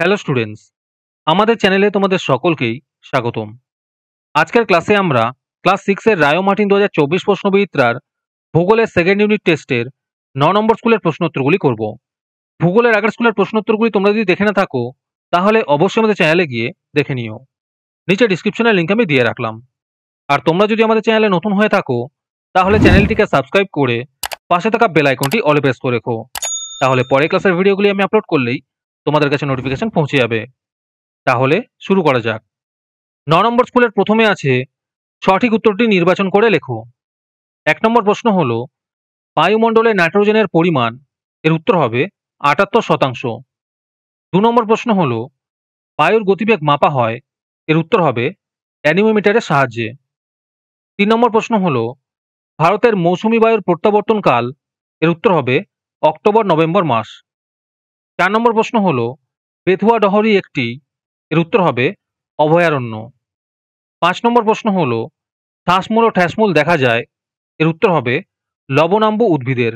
hello students আমাদের চ্যানেলে তোমাদের সকলকেই স্বাগতম আজকের ক্লাসে আমরা ক্লাস সিক্সের রায় মার্টিন দু হাজার চব্বিশ প্রশ্নবিদ্যার ভূগোলের সেকেন্ড ইউনিট টেস্টের ন নম্বর স্কুলের প্রশ্নোত্তরগুলি করব ভূগোলের আগের স্কুলের প্রশ্নোত্তরগুলি তোমরা যদি দেখে না থাকো তাহলে অবশ্যই আমাদের চ্যানেলে গিয়ে দেখে নিও নিচে ডিসক্রিপশনের লিঙ্ক আমি দিয়ে রাখলাম আর তোমরা যদি আমাদের চ্যানেলে নতুন হয়ে থাকো তাহলে চ্যানেলটিকে সাবস্ক্রাইব করে পাশে থাকা বেলাইকনটি আইকনটি করে রেখো তাহলে পরের ক্লাসের ভিডিওগুলি আমি আপলোড করলেই তোমাদের কাছে নোটিফিকেশন পৌঁছে যাবে তাহলে শুরু করা যাক ন নম্বর স্কুলের প্রথমে আছে সঠিক উত্তরটি নির্বাচন করে লেখো এক নম্বর প্রশ্ন হল বায়ুমণ্ডলে নাইট্রোজেনের পরিমাণ এর উত্তর হবে আটাত্তর শতাংশ দু নম্বর প্রশ্ন হল বায়ুর গতিবেগ মাপা হয় এর উত্তর হবে অ্যানিমোমিটারের সাহায্যে তিন নম্বর প্রশ্ন হল ভারতের মৌসুমি বায়ুর প্রত্যাবর্তনকাল এর উত্তর হবে অক্টোবর নভেম্বর মাস চার নম্বর প্রশ্ন হল বেথুয়া ডহরি একটি এর উত্তর হবে অভয়ারণ্য পাঁচ নম্বর প্রশ্ন হল ঠাসমূল ও ঠ্যাসমূল দেখা যায় এর উত্তর হবে লবণাম্বু উদ্ভিদের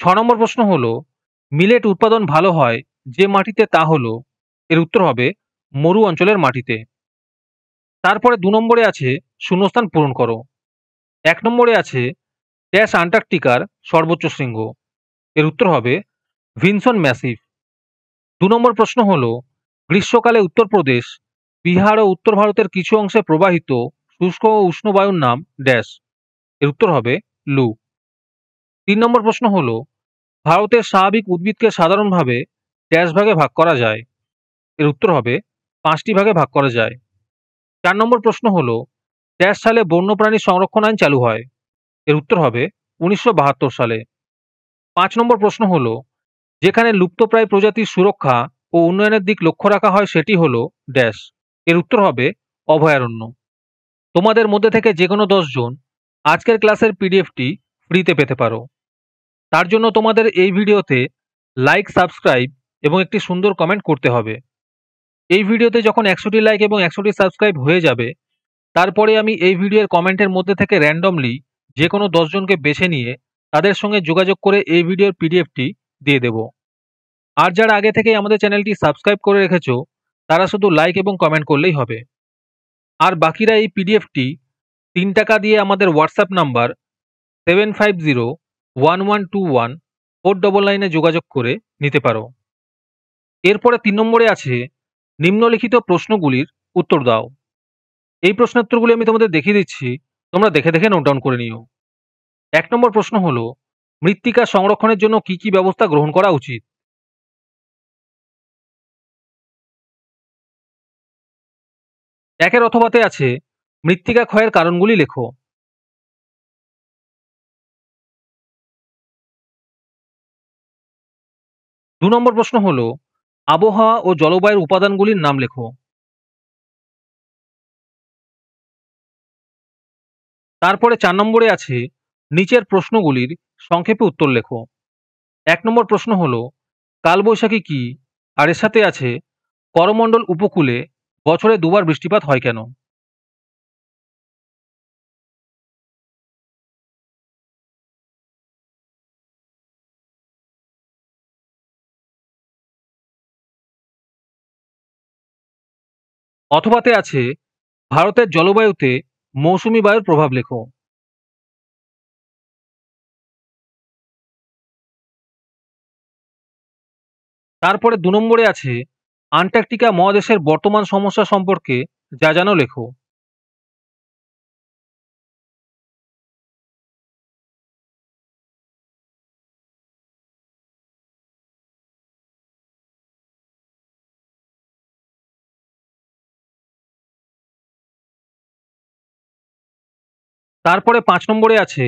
ছ নম্বর প্রশ্ন হল মিলেট উৎপাদন ভালো হয় যে মাটিতে তা হল এর উত্তর হবে মরু অঞ্চলের মাটিতে তারপরে দু নম্বরে আছে শূন্যস্থান পূরণ করো এক নম্বরে আছে ড্যাশ আন্টার্কটিকার সর্বোচ্চ শৃঙ্গ এর উত্তর হবে ভিনসন ম্যাসিভ দু নম্বর প্রশ্ন হল গ্রীষ্মকালে উত্তরপ্রদেশ বিহার ও উত্তর ভারতের কিছু অংশে প্রবাহিত শুষ্ক ও উষ্ণবায়ুর নাম ড্যাশ এর উত্তর হবে লু তিন নম্বর প্রশ্ন হল ভারতের স্বাভাবিক উদ্ভিদকে সাধারণভাবে ড্যাশ ভাগে ভাগ করা যায় এর উত্তর হবে পাঁচটি ভাগে ভাগ করা যায় চার নম্বর প্রশ্ন হল ড্যাশ সালে বন্যপ্রাণী সংরক্ষণ আইন চালু হয় এর উত্তর হবে উনিশশো সালে পাঁচ নম্বর প্রশ্ন হলো যেখানে লুপ্তপ্রায় প্রজাতির সুরক্ষা ও উন্নয়নের দিক লক্ষ্য রাখা হয় সেটি হল ড্যাশ এর উত্তর হবে অভয়ারণ্য তোমাদের মধ্যে থেকে যে কোনো দশজন আজকের ক্লাসের পিডিএফটি ফ্রিতে পেতে পারো তার জন্য তোমাদের এই ভিডিওতে লাইক সাবস্ক্রাইব এবং একটি সুন্দর কমেন্ট করতে হবে এই ভিডিওতে যখন একশোটি লাইক এবং একশোটি সাবস্ক্রাইব হয়ে যাবে তারপরে আমি এই ভিডিওর কমেন্টের মধ্যে থেকে র্যান্ডমলি যে কোনো দশজনকে বেছে নিয়ে তাদের সঙ্গে যোগাযোগ করে এই ভিডিওর পিডিএফটি দিয়ে দেব আর যারা আগে থেকেই আমাদের চ্যানেলটি সাবস্ক্রাইব করে রেখেছ তারা শুধু লাইক এবং কমেন্ট করলেই হবে আর বাকিরা এই পিডিএফটি তিন টাকা দিয়ে আমাদের WhatsApp number seven five zero one one two one four double নাইনে যোগাযোগ করে নিতে পারো এরপরে তিন নম্বরে আছে নিম্নলিখিত প্রশ্নগুলির উত্তর দাও এই প্রশ্নোত্তরগুলি আমি তোমাদের দেখিয়ে দিচ্ছি তোমরা দেখে দেখে নোট ডাউন করে নিও এক নম্বর প্রশ্ন হলো মৃত্তিকা সংরক্ষণের জন্য কি কি ব্যবস্থা গ্রহণ করা উচিত একের অথবাতে আছে মৃত্তিকা ক্ষয়ের কারণগুলি লেখো দু নম্বর প্রশ্ন হল আবহাওয়া ও জলবায়ুর উপাদানগুলির নাম লেখো তারপরে চার নম্বরে আছে নিচের প্রশ্নগুলির সংক্ষেপে উত্তর লেখো এক নম্বর প্রশ্ন হল কালবৈশাখী কি আর এর সাথে আছে করমণ্ডল উপকূলে বছরে দুবার বৃষ্টিপাত হয় কেন অথবাতে আছে ভারতের জলবায়ুতে মৌসুমি বায়ুর প্রভাব লেখো তারপরে দু নম্বরে আছে আন্টার্কটিকা মহাদেশের বর্তমান সমস্যা সম্পর্কে যা জানো লেখো তারপরে পাঁচ নম্বরে আছে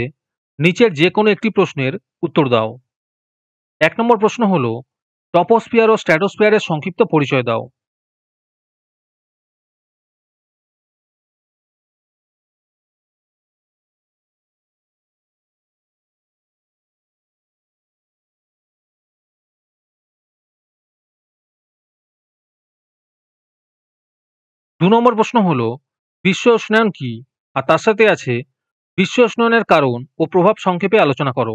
নিচের যে কোনো একটি প্রশ্নের উত্তর দাও এক নম্বর প্রশ্ন হলো টপোস্পিয়ার ও স্ট্যাটোস্পিয়ারের সংক্ষিপ্ত পরিচয় দাও দু নম্বর প্রশ্ন হল বিশ্ব উষ্ণায়ন কি আর তার সাথে আছে বিশ্ব উষ্ণায়নের কারণ ও প্রভাব সংক্ষেপে আলোচনা করো